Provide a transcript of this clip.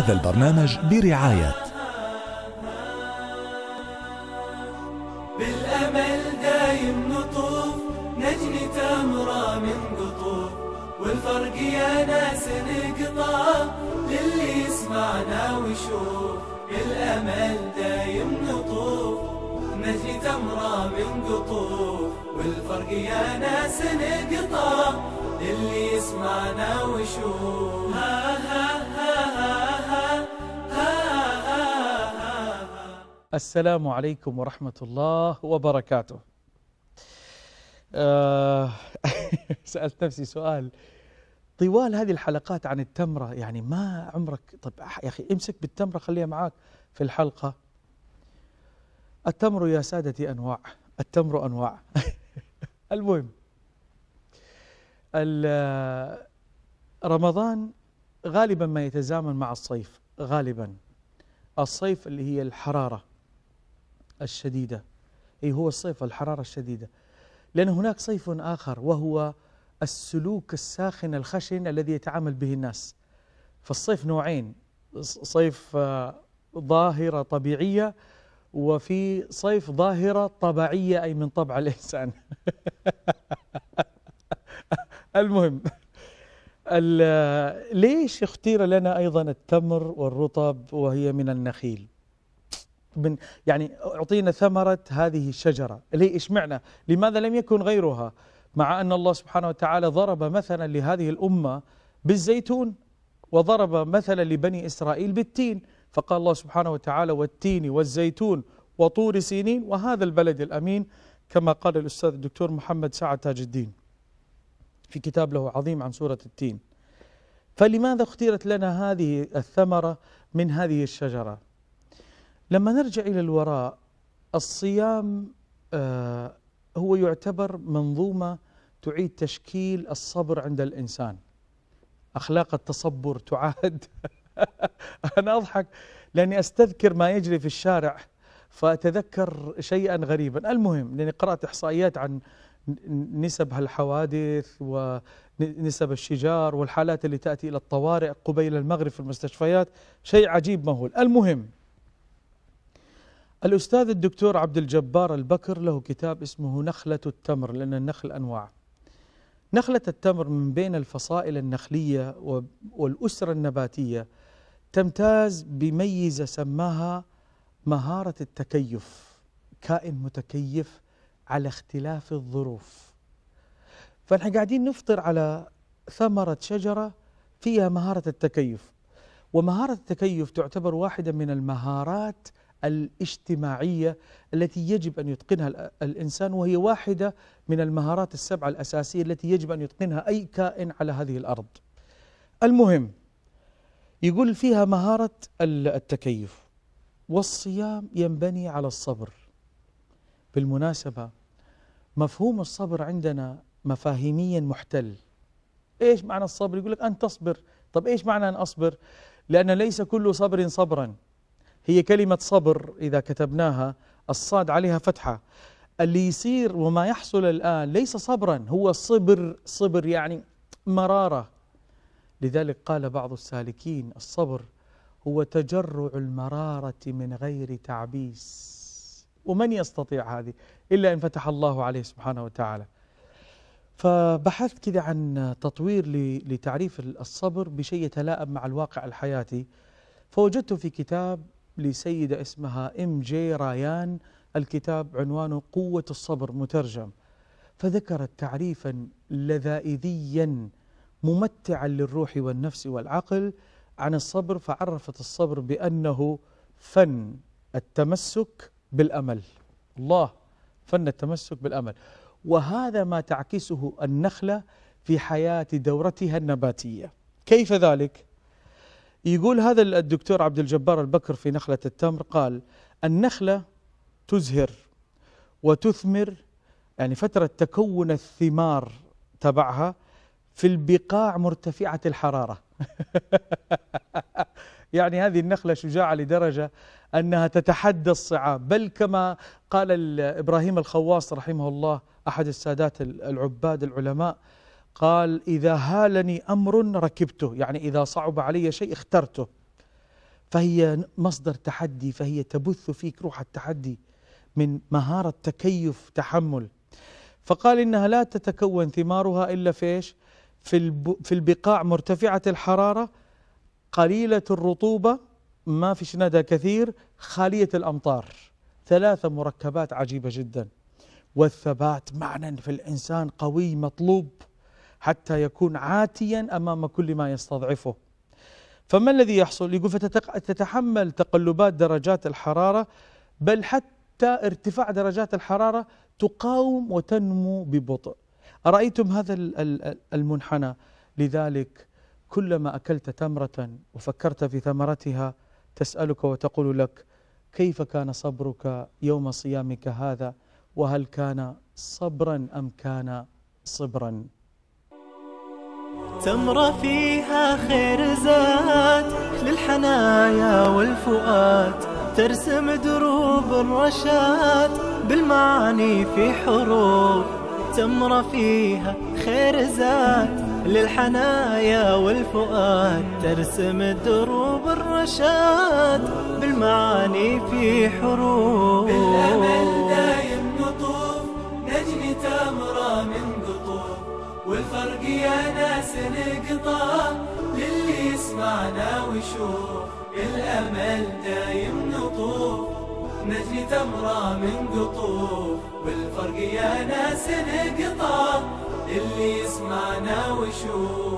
هذا البرنامج برعاية بالأمل دايم نطوف نجني تمرة من قطوف والفرق يا ناس نقطع للي يسمعنا ويشوف بالأمل دايم نطوف نجني تمرة من قطوف والفرق يا ناس نقطع للي يسمعنا ويشوف ها ها السلام عليكم ورحمة الله وبركاته آه سألت نفسي سؤال طوال هذه الحلقات عن التمرة يعني ما عمرك طب يا أخي امسك بالتمرة خليها معاك في الحلقة التمر يا سادتي أنواع التمر أنواع المهم رمضان غالبا ما يتزامن مع الصيف غالبا الصيف اللي هي الحرارة الشديدة أي هو الصيف الحرارة الشديدة لأن هناك صيف آخر وهو السلوك الساخن الخشن الذي يتعامل به الناس فالصيف نوعين صيف آه، ظاهرة طبيعية وفي صيف ظاهرة طبيعية أي من طبع الإنسان المهم ليش اختير لنا أيضا التمر والرطب وهي من النخيل من يعني أعطينا ثمرة هذه الشجرة اللي إيش معنى لماذا لم يكن غيرها مع أن الله سبحانه وتعالى ضرب مثلا لهذه الأمة بالزيتون وضرب مثلا لبني إسرائيل بالتين فقال الله سبحانه وتعالى والتين والزيتون وطور سينين وهذا البلد الأمين كما قال الأستاذ الدكتور محمد سعد تاج الدين في كتاب له عظيم عن سورة التين فلماذا اختيرت لنا هذه الثمرة من هذه الشجرة لما نرجع إلى الوراء الصيام آه، هو يعتبر منظومة تعيد تشكيل الصبر عند الإنسان أخلاق التصبر تعاد أنا أضحك لأني أستذكر ما يجري في الشارع فأتذكر شيئا غريبا المهم لأني قرأت إحصائيات عن نسب هالحوادث ونسب الشجار والحالات اللي تأتي إلى الطوارئ قبيل المغرب في المستشفيات شيء عجيب مهول المهم الأستاذ الدكتور عبد الجبار البكر له كتاب اسمه نخلة التمر لأن النخل أنواع نخلة التمر من بين الفصائل النخلية والأسرة النباتية تمتاز بميزة سماها مهارة التكيف كائن متكيف على اختلاف الظروف فنحن قاعدين نفطر على ثمرة شجرة فيها مهارة التكيف ومهارة التكيف تعتبر واحدة من المهارات الاجتماعية التي يجب أن يتقنها الإنسان وهي واحدة من المهارات السبعة الأساسية التي يجب أن يتقنها أي كائن على هذه الأرض المهم يقول فيها مهارة التكيف والصيام ينبني على الصبر بالمناسبة مفهوم الصبر عندنا مفاهيميا محتل ايش معنى الصبر يقول لك أن تصبر طب ايش معنى أن أصبر لأن ليس كل صبر صبرا هي كلمة صبر إذا كتبناها الصاد عليها فتحة اللي يصير وما يحصل الآن ليس صبرا هو صبر صبر يعني مرارة لذلك قال بعض السالكين الصبر هو تجرع المرارة من غير تعبيس ومن يستطيع هذه إلا إن فتح الله عليه سبحانه وتعالى فبحثت كذا عن تطوير لتعريف الصبر بشيء يتلائم مع الواقع الحياتي فوجدته في كتاب لسيدة اسمها إم جي رايان الكتاب عنوانه قوة الصبر مترجم فذكرت تعريفا لذائذيا ممتعا للروح والنفس والعقل عن الصبر فعرفت الصبر بأنه فن التمسك بالأمل الله فن التمسك بالأمل وهذا ما تعكسه النخلة في حياة دورتها النباتية كيف ذلك؟ يقول هذا الدكتور عبد الجبار البكر في نخلة التمر قال النخلة تزهر وتثمر يعني فترة تكون الثمار تبعها في البقاع مرتفعة الحرارة يعني هذه النخلة شجاعة لدرجة أنها تتحدى الصعاب بل كما قال إبراهيم الخواص رحمه الله أحد السادات العباد العلماء قال إذا هالني أمر ركبته يعني إذا صعب علي شيء اخترته فهي مصدر تحدي فهي تبث فيك روح التحدي من مهارة تكيف تحمل فقال إنها لا تتكون ثمارها إلا في إيش في, في البقاع مرتفعة الحرارة قليلة الرطوبة ما فيش ندى كثير خالية الأمطار ثلاثة مركبات عجيبة جدا والثبات معنى في الإنسان قوي مطلوب حتى يكون عاتيا أمام كل ما يستضعفه فما الذي يحصل؟ يقول فتتحمل تقلبات درجات الحرارة بل حتى ارتفاع درجات الحرارة تقاوم وتنمو ببطء أرأيتم هذا المنحنى لذلك كلما أكلت تمرة وفكرت في ثمرتها تسألك وتقول لك كيف كان صبرك يوم صيامك هذا وهل كان صبرا أم كان صبرا تمرة فيها خير زاد للحنايا والفؤاد ترسم دروب الرشاد بالمعاني في حروف تمرة فيها خير زاد للحنايا والفؤاد ترسم دروب الرشاد بالمعاني في حروف بالأمل والفرق يا ناس نقطع للي يسمعنا ويشوف الأمل دايم نطوف نجني تمرة من قطوف والفرق يا ناس نقطع للي يسمعنا ويشوف